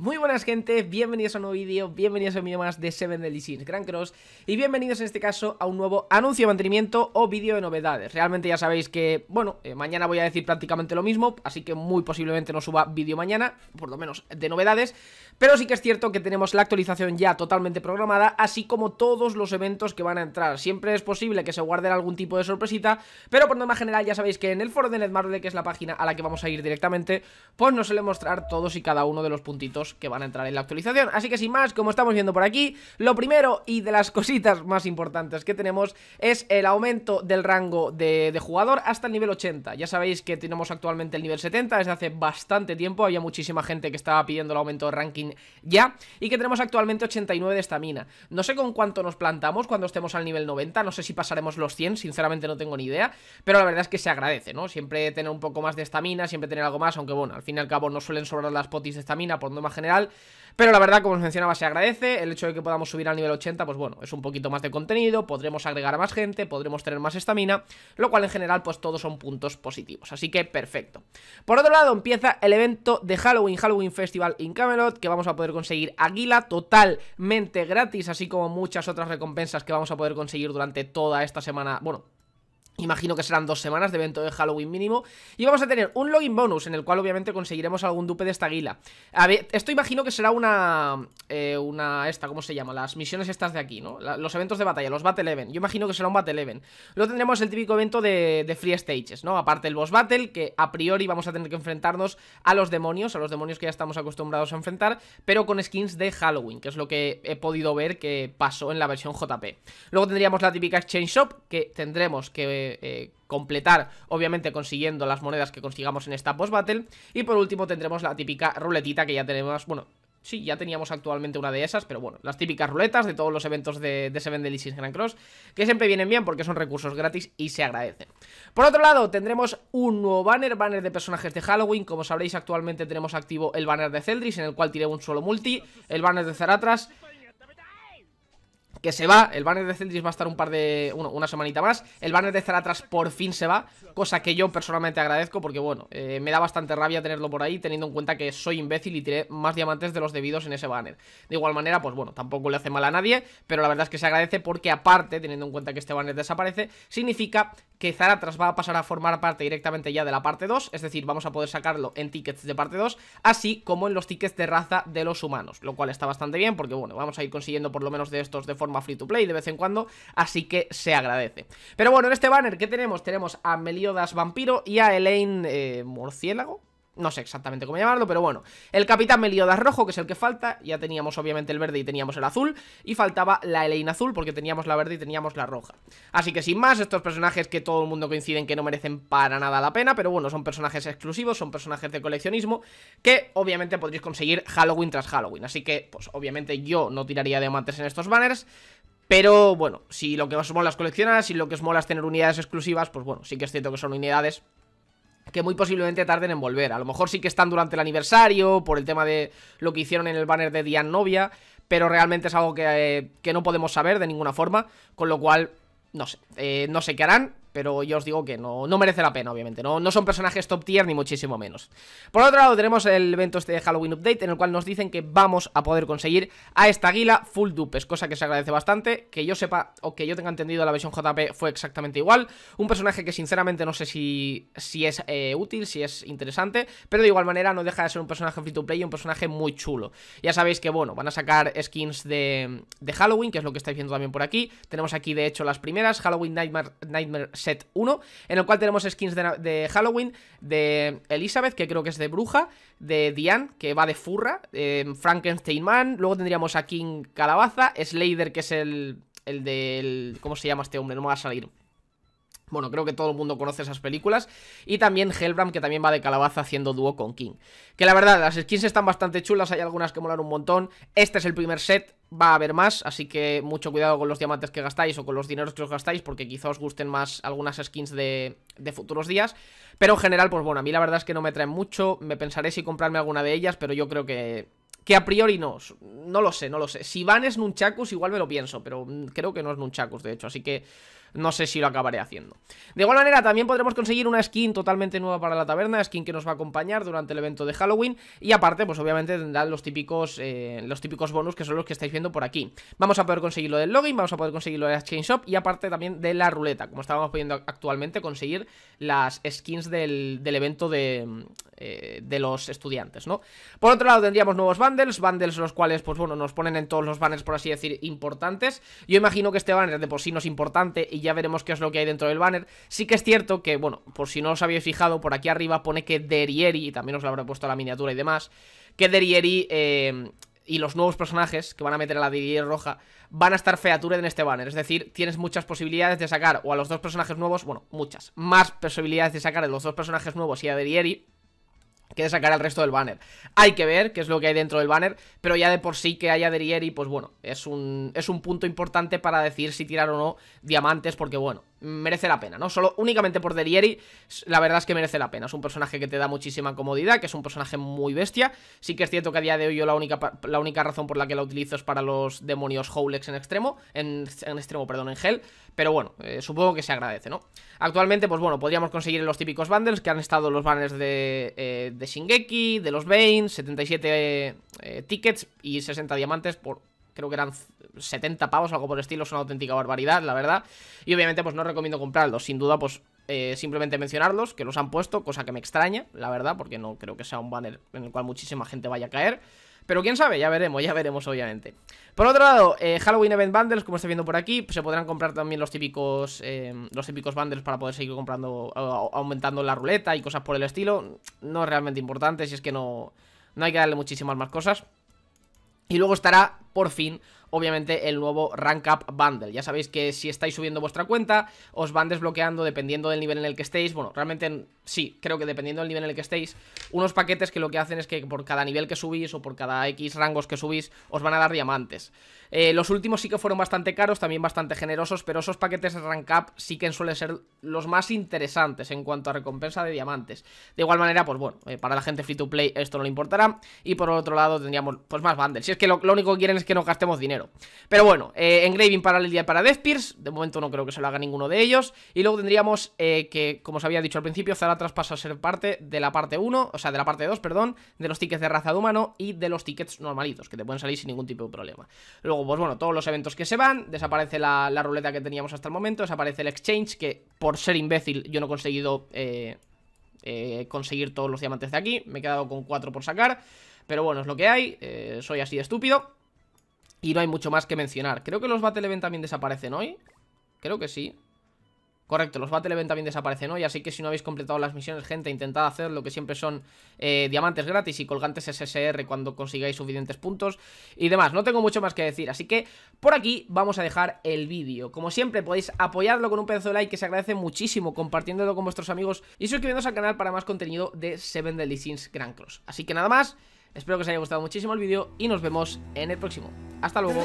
Muy buenas gente, bienvenidos a un nuevo vídeo, bienvenidos a un vídeo más de Seven Deadly Grand Cross y bienvenidos en este caso a un nuevo anuncio de mantenimiento o vídeo de novedades. Realmente ya sabéis que, bueno, eh, mañana voy a decir prácticamente lo mismo, así que muy posiblemente no suba vídeo mañana, por lo menos de novedades, pero sí que es cierto que tenemos la actualización ya totalmente programada, así como todos los eventos que van a entrar. Siempre es posible que se guarde algún tipo de sorpresita, pero por lo más general ya sabéis que en el foro de Netmarble, que es la página a la que vamos a ir directamente, pues nos suele mostrar todos y cada uno de los puntitos que van a entrar en la actualización. Así que sin más, como estamos viendo por aquí, lo primero y de las cositas más importantes que tenemos es el aumento del rango de, jugador hasta el nivel 80. Ya sabéis que tenemos actualmente el nivel 70 desde hace bastante tiempo, había muchísima gente que estaba pidiendo el aumento de ranking ya y que tenemos actualmente 89 de estamina. No sé con cuánto nos plantamos cuando estemos al nivel 90, no sé si pasaremos los 100, sinceramente no tengo ni idea, pero la verdad es que se agradece, ¿no? Siempre tener un poco más de estamina, siempre tener algo más, aunque bueno, al fin y al cabo no suelen sobrar las potis de estamina por no más general. Pero la verdad, como os mencionaba, se agradece El hecho de que podamos subir al nivel 80, pues bueno, es un poquito más de contenido Podremos agregar a más gente, podremos tener más estamina Lo cual en general, pues todos son puntos positivos Así que perfecto Por otro lado, empieza el evento de Halloween Halloween Festival in Camelot Que vamos a poder conseguir Águila totalmente gratis Así como muchas otras recompensas que vamos a poder conseguir durante toda esta semana Bueno, Imagino que serán dos semanas de evento de Halloween mínimo Y vamos a tener un login bonus En el cual obviamente conseguiremos algún dupe de esta guila a ver, Esto imagino que será una eh, Una esta, ¿cómo se llama? Las misiones estas de aquí, ¿no? los eventos de batalla, los Battle Event Yo imagino que será un Battle Event Luego tendremos el típico evento de, Free Stages, ¿no? Aparte el Boss Battle Que a priori vamos a tener que enfrentarnos a los demonios A los demonios que ya estamos acostumbrados a enfrentar Pero con skins de Halloween Que es lo que he podido ver que pasó en la versión JP Luego tendríamos la típica Exchange Shop Que tendremos que eh, completar, obviamente consiguiendo las monedas que consigamos en esta post battle. Y por último tendremos la típica ruletita que ya tenemos, bueno, Sí, ya teníamos actualmente una de esas, pero bueno, las típicas ruletas de todos los eventos de, de Seven Delicious Grand Cross, que siempre vienen bien porque son recursos gratis y se agradecen. Por otro lado, tendremos un nuevo banner, banner de personajes de Halloween, como sabréis actualmente tenemos activo el banner de Celdris, en el cual tiré un solo multi, el banner de Zaratras, que se va, el banner de Centris va a estar un par de... una semanita más El banner de Zaratras por fin se va Cosa que yo personalmente agradezco porque bueno eh, Me da bastante rabia tenerlo por ahí Teniendo en cuenta que soy imbécil y tiré más diamantes de los debidos en ese banner De igual manera, pues bueno, tampoco le hace mal a nadie Pero la verdad es que se agradece porque aparte Teniendo en cuenta que este banner desaparece Significa que Zaratras va a pasar a formar parte directamente ya de la parte 2, es decir, vamos a poder sacarlo en tickets de parte 2, así como en los tickets de raza de los humanos, lo cual está bastante bien porque, bueno, vamos a ir consiguiendo por lo menos de estos de forma free to play de vez en cuando, así que se agradece. Pero bueno, en este banner, ¿qué tenemos? Tenemos a Meliodas Vampiro y a Elaine eh, Murciélago, no sé exactamente cómo llamarlo, pero bueno. El capitán Meliodas rojo, que es el que falta, ya teníamos obviamente el verde y teníamos el azul, y faltaba la Elaine azul porque teníamos la verde y teníamos la roja. Así que sin más, estos personajes que todo el mundo coincide en que no merecen para nada la pena, pero bueno, son personajes exclusivos, son personajes de coleccionismo, que obviamente podréis conseguir Halloween tras Halloween. Así que, pues obviamente yo no tiraría diamantes en estos banners, pero bueno, si lo que os mola es coleccionar, si lo que os mola es tener unidades exclusivas, pues bueno, sí que es cierto que son unidades que muy posiblemente tarden en volver. A lo mejor sí que están durante el aniversario, por el tema de lo que hicieron en el banner de Diane Novia, pero realmente es algo que, eh, que no podemos saber de ninguna forma, con lo cual, no sé, eh, no sé qué harán. Pero yo os digo que no, no merece la pena, obviamente no, no son personajes top tier ni muchísimo menos Por otro lado tenemos el evento este de Halloween Update En el cual nos dicen que vamos a poder conseguir a esta águila full dupes Cosa que se agradece bastante Que yo sepa o que yo tenga entendido la versión JP fue exactamente igual Un personaje que sinceramente no sé si, si es eh, útil, si es interesante Pero de igual manera no deja de ser un personaje free to play y un personaje muy chulo Ya sabéis que bueno, van a sacar skins de, de Halloween Que es lo que estáis viendo también por aquí Tenemos aquí de hecho las primeras Halloween Nightmare, Nightmare set 1, en el cual tenemos skins de, Halloween, de Elizabeth, que creo que es de bruja, de Diane, que va de furra, de em, Frankenstein Man, luego tendríamos a King Calabaza, Slater, que es el, el del... ¿Cómo se llama este hombre? No me va a salir. Bueno, creo que todo el mundo conoce esas películas. Y también Hellbram, que también va de calabaza haciendo dúo con King. Que la verdad, las skins están bastante chulas, hay algunas que molan un montón. Este es el primer set, va a haber más, así que mucho cuidado con los diamantes que gastáis o con los dineros que os gastáis, porque quizá os gusten más algunas skins de, futuros días. Pero en general, pues bueno, a mí la verdad es que no me traen mucho, me pensaré si comprarme alguna de ellas, pero yo creo que... Que a priori no, no lo sé, no lo sé. Si van es Nunchakus igual me lo pienso, pero mm, creo que no es Nunchakus de hecho, así que no sé si lo acabaré haciendo. De igual manera, también podremos conseguir una skin totalmente nueva para la taberna, skin que nos va a acompañar durante el evento de Halloween y aparte, pues obviamente tendrán los típicos, eh, los típicos bonus que son los que estáis viendo por aquí. Vamos a poder conseguir lo del login, vamos a poder conseguirlo de la Chain Shop y aparte también de la ruleta, como estábamos pudiendo actualmente conseguir las skins del, evento de, eh, de los estudiantes, ¿no? Por otro lado, tendríamos nuevos bundles, bundles los cuales, pues bueno, nos ponen en todos los banners, por así decir, importantes. Yo imagino que este banner de por sí no es importante y y ya veremos qué es lo que hay dentro del banner. Sí que es cierto que, bueno, por si no os habéis fijado, por aquí arriba pone que Derieri, y también os lo habré puesto la miniatura y demás, que Derieri... Eh, y los nuevos personajes que van a meter a la Derieri roja van a estar featured en este banner. Es decir, tienes muchas posibilidades de sacar o a los dos personajes nuevos, bueno, muchas, más posibilidades de sacar a los dos personajes nuevos y a Derieri que sacar al resto del banner. Hay que ver qué es lo que hay dentro del banner, pero ya de por sí que haya Y pues bueno, es un, es un punto importante para decir si tirar o no diamantes, porque bueno, merece la pena, ¿no? Solo únicamente por Delieri, la verdad es que merece la pena. Es un personaje que te da muchísima comodidad, que es un personaje muy bestia. Sí que es cierto que a día de hoy yo la única, la única razón por la que la utilizo es para los demonios Howlex en extremo, en, extremo, perdón, en Hell. Pero bueno, eh, supongo que se agradece, ¿no? Actualmente, pues bueno, podríamos conseguir los típicos bundles que han estado los banners de, eh, de Shingeki, de los Bane, 77 eh, tickets y 60 diamantes por creo que eran 70 pavos, algo por el estilo, es una auténtica barbaridad, la verdad. Y obviamente pues no recomiendo comprarlos, sin duda pues eh, simplemente mencionarlos, que los han puesto, cosa que me extraña, la verdad, porque no creo que sea un banner en el cual muchísima gente vaya a caer. Pero quién sabe, ya veremos, ya veremos obviamente Por otro lado, eh, Halloween Event Bundles, como estáis viendo por aquí Se podrán comprar también los típicos eh, los típicos bundles para poder seguir comprando Aumentando la ruleta y cosas por el estilo No es realmente importante, si es que no, no hay que darle muchísimas más cosas Y luego estará por fin, obviamente, el nuevo Rank Up Bundle. Ya sabéis que si estáis subiendo vuestra cuenta, os van desbloqueando dependiendo del nivel en el que estéis. Bueno, realmente sí, creo que dependiendo del nivel en el que estéis, unos paquetes que lo que hacen es que por cada nivel que subís o por cada X rangos que subís, os van a dar diamantes. Eh, los últimos sí que fueron bastante caros, también bastante generosos, pero esos paquetes de Rank Up sí que suelen ser los más interesantes en cuanto a recompensa de diamantes. De igual manera, pues bueno, eh, para la gente free to play esto no le importará. Y por otro lado tendríamos pues más bundles. Si es que lo, lo único que quieren es es que no gastemos dinero. Pero bueno, eh, Engraving para Lelia y para de momento no creo que se lo haga ninguno de ellos. Y luego tendríamos eh, que, como os había dicho al principio, Zaratras pasa a ser parte de la parte 1, o sea, de la parte 2, perdón, de los tickets de raza de humano y de los tickets normalitos, que te pueden salir sin ningún tipo de problema. Luego, pues bueno, todos los eventos que se van, desaparece la, ruleta que teníamos hasta el momento, desaparece el exchange, que por ser imbécil yo no he conseguido... Eh, eh, conseguir todos los diamantes de aquí. Me he quedado con 4 por sacar. Pero bueno, es lo que hay. soy así de estúpido. Y no hay mucho más que mencionar. Creo que los Battle Event también desaparecen hoy. Creo que sí. Correcto, los Battle Event también desaparecen hoy, así que si no habéis completado las misiones, gente, intentad hacer lo que siempre son eh, diamantes gratis y colgantes SSR cuando consigáis suficientes puntos y demás. No tengo mucho más que decir, así que por aquí vamos a dejar el vídeo. Como siempre, podéis apoyarlo con un pedazo de like que se agradece muchísimo, compartiéndolo con vuestros amigos y suscribiéndose al canal para más contenido de Seven Deadly Sins Grand Cross. Así que nada más... Espero que os haya gustado muchísimo el vídeo y nos vemos en el próximo. Hasta luego.